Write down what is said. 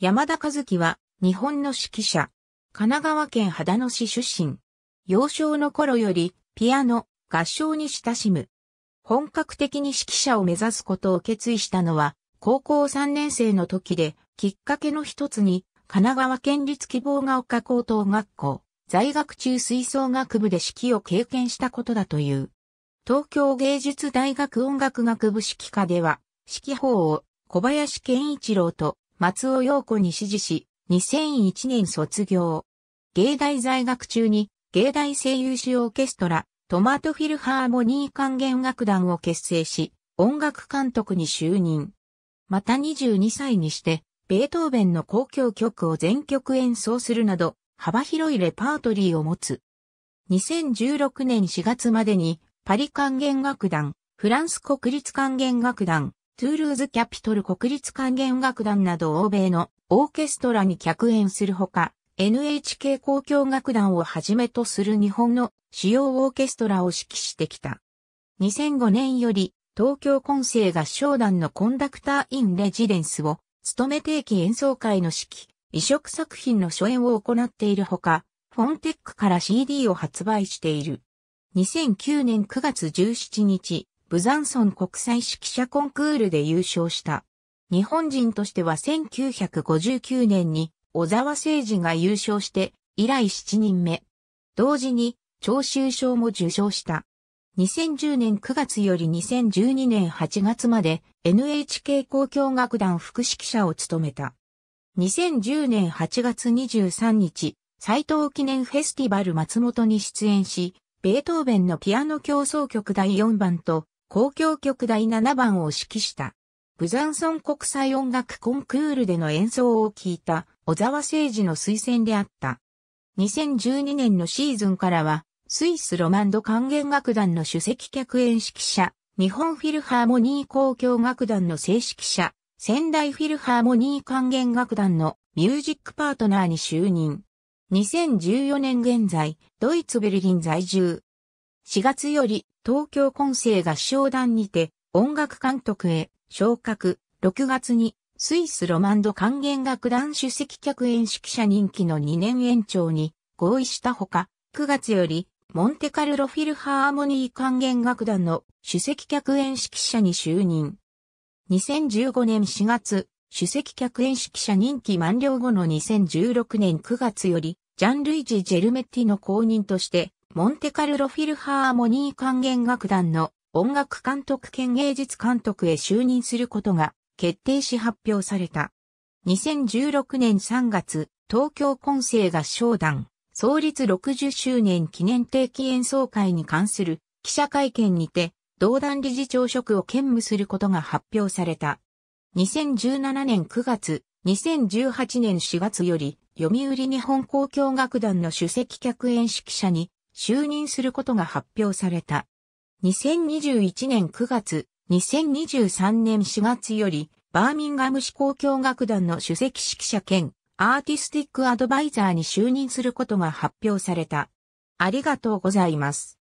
山田和樹は、日本の指揮者。神奈川県秦野市出身。幼少の頃より、ピアノ、合唱に親しむ。本格的に指揮者を目指すことを決意したのは、高校3年生の時で、きっかけの一つに、神奈川県立希望が丘高等学校、在学中吹奏楽部で指揮を経験したことだという。東京芸術大学音楽学部指揮科では、指揮法を小林健一郎と松尾陽子に指示し、2001年卒業。芸大在学中に、芸大声優史オーケストラ、トマトフィルハーモニー管弦楽団を結成し、音楽監督に就任。また22歳にして、ベートーベンの交響曲を全曲演奏するなど、幅広いレパートリーを持つ。2016年4月までに、パリ管弦楽団、フランス国立管弦楽団、トゥールーズキャピトル国立管弦楽団など欧米のオーケストラに客演するほか、NHK 交響楽団をはじめとする日本の主要オーケストラを指揮してきた。2005年より東京混成合唱団のコンダクターインレジデンスを務め定期演奏会の指揮、移植作品の初演を行っているほか、フォンテックから CD を発売している。2009年9月17日、ブザンソン国際指揮者コンクールで優勝した。日本人としては1959年に小沢誠二が優勝して以来7人目。同時に聴衆賞も受賞した。2010年9月より2012年8月まで NHK 交響楽団副指揮者を務めた。2010年8月23日、斎藤記念フェスティバル松本に出演し、ベートーベンのピアノ競争曲第4番と交響曲第7番を指揮した。ブザンソン国際音楽コンクールでの演奏を聴いた小沢誠二の推薦であった。2012年のシーズンからは、スイスロマンド管弦楽団の主席客演指揮者、日本フィルハーモニー交響楽団の正式者、仙台フィルハーモニー管弦楽団のミュージックパートナーに就任。2014年現在、ドイツベルリン在住。4月より東京混成合唱団にて音楽監督へ昇格、6月にスイスロマンド管弦楽団主席客演指揮者任期の2年延長に合意したほか、9月よりモンテカルロフィルハーモニー管弦楽団の主席客演指揮者に就任。2015年4月、主席客演指揮者任期満了後の2016年9月より、ジャンルイジ・ジェルメッティの公認として、モンテカルロフィルハーモニー管弦楽団の音楽監督兼芸術監督へ就任することが決定し発表された。2016年3月、東京混成合唱団創立60周年記念定期演奏会に関する記者会見にて、同団理事長職を兼務することが発表された。2017年9月、2018年4月より、読売日本交響楽団の首席客演指揮者に就任することが発表された。2021年9月、2023年4月より、バーミンガム市公共楽団の首席指揮者兼アーティスティックアドバイザーに就任することが発表された。ありがとうございます。